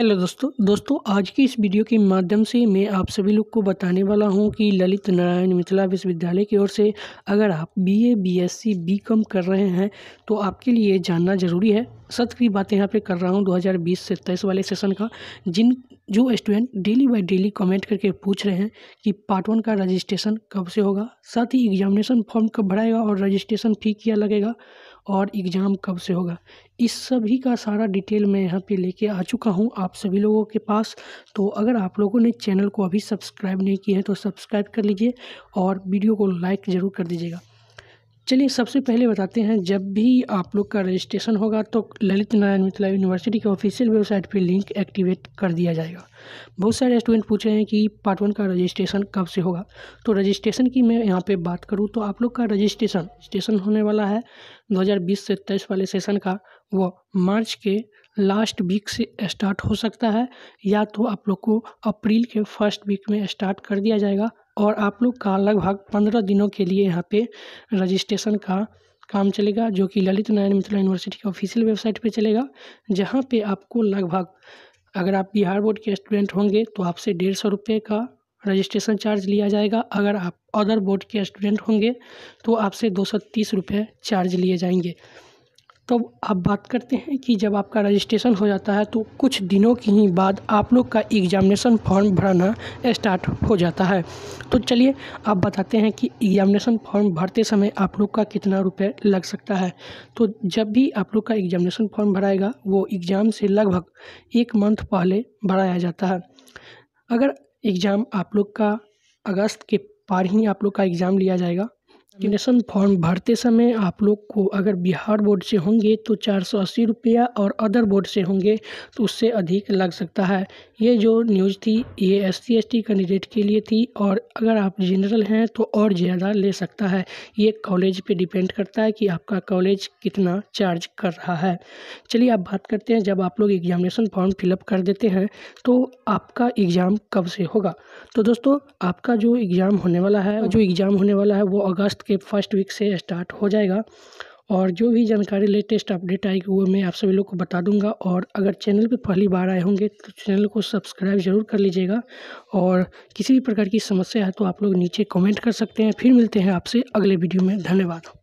hello दोस्तों दोस्तों आज की इस वीडियो के माध्यम से मैं आप सभी लोग को बताने वाला हूं कि ललित नारायण मिथिला विश्वविद्यालय की ओर से अगर आप बीए बीएससी बीकॉम कर रहे हैं तो आपके लिए जानना ज़रूरी है सत्य की बातें यहाँ पे कर रहा हूँ 2020 से तेईस वाले सेशन का जिन जो student daily by daily comment करके पूछ रहे हैं कि पार्ट वन का रजिस्ट्रेशन कब से होगा साथ ही एग्जामिनेशन फॉर्म कब भराएगा और रजिस्ट्रेशन फ़ी क्या लगेगा और एग्ज़ाम कब से होगा इस सभी का सारा डिटेल मैं यहाँ पे लेके आ चुका हूँ आप सभी लोगों के पास तो अगर आप लोगों ने चैनल को अभी सब्सक्राइब नहीं किया है तो सब्सक्राइब कर लीजिए और वीडियो को लाइक ज़रूर कर दीजिएगा चलिए सबसे पहले बताते हैं जब भी आप लोग का रजिस्ट्रेशन होगा तो ललित नारायण मिथिला यूनिवर्सिटी के ऑफिशियल वेबसाइट पे लिंक एक्टिवेट कर दिया जाएगा बहुत सारे स्टूडेंट पूछ रहे हैं कि पार्ट वन का रजिस्ट्रेशन कब से होगा तो रजिस्ट्रेशन की मैं यहाँ पे बात करूँ तो आप लोग का रजिस्ट्रेशन रजिस्ट्रेशन होने वाला है 2020 से तेईस वाले सेशन का वो मार्च के लास्ट वीक से स्टार्ट हो सकता है या तो आप लोग को अप्रैल के फर्स्ट वीक में स्टार्ट कर दिया जाएगा और आप लोग का लगभग पंद्रह दिनों के लिए यहाँ पे रजिस्ट्रेशन का काम चलेगा जो कि ललित नारायण मिथिला यूनिवर्सिटी की ऑफिशियल वेबसाइट पे चलेगा जहाँ पे आपको लगभग अगर आप बिहार बोर्ड के स्टूडेंट होंगे तो आपसे डेढ़ सौ रुपये का रजिस्ट्रेशन चार्ज लिया जाएगा अगर आप अदर बोर्ड के स्टूडेंट होंगे तो आपसे दो सौ तीस रुपये चार्ज लिए जाएंगे तो आप बात करते हैं कि जब आपका रजिस्ट्रेशन हो जाता है तो कुछ दिनों के ही बाद आप लोग का एग्जामिनेशन फॉर्म भरना स्टार्ट हो जाता है तो चलिए आप बताते हैं कि एग्जामिनेशन फॉर्म भरते समय आप लोग का कितना रुपये लग सकता है तो जब भी आप लोग का एग्जामिनेशन फॉर्म भराएगा वो एग्ज़ाम से लगभग एक मंथ पहले भराया जाता है अगर एग्ज़ाम आप लोग का अगस्त के पार ही आप लोग का एग्ज़ाम लिया जाएगा एप्लीकेशन फॉर्म भरते समय आप लोग को अगर बिहार बोर्ड से होंगे तो चार सौ अस्सी रुपया और अदर बोर्ड से होंगे तो उससे अधिक लग सकता है ये जो न्यूज़ थी ये S C S T candidate के लिए थी और अगर आप जनरल हैं तो और ज़्यादा ले सकता है ये कॉलेज पे डिपेंड करता है कि आपका कॉलेज कितना चार्ज कर रहा है चलिए आप बात करते हैं जब आप लोग एग्जामिनेशन फॉर्म फिलअप कर देते हैं तो आपका एग्ज़ाम कब से होगा तो दोस्तों आपका जो एग्ज़ाम होने वाला है जो एग्ज़ाम होने वाला है वो अगस्त के फर्स्ट वीक से स्टार्ट हो जाएगा और जो भी जानकारी लेटेस्ट अपडेट आएगी वो मैं आप सभी लोग को बता दूंगा और अगर चैनल पे पहली बार आए होंगे तो चैनल को सब्सक्राइब ज़रूर कर लीजिएगा और किसी भी प्रकार की समस्या है तो आप लोग नीचे कमेंट कर सकते हैं फिर मिलते हैं आपसे अगले वीडियो में धन्यवाद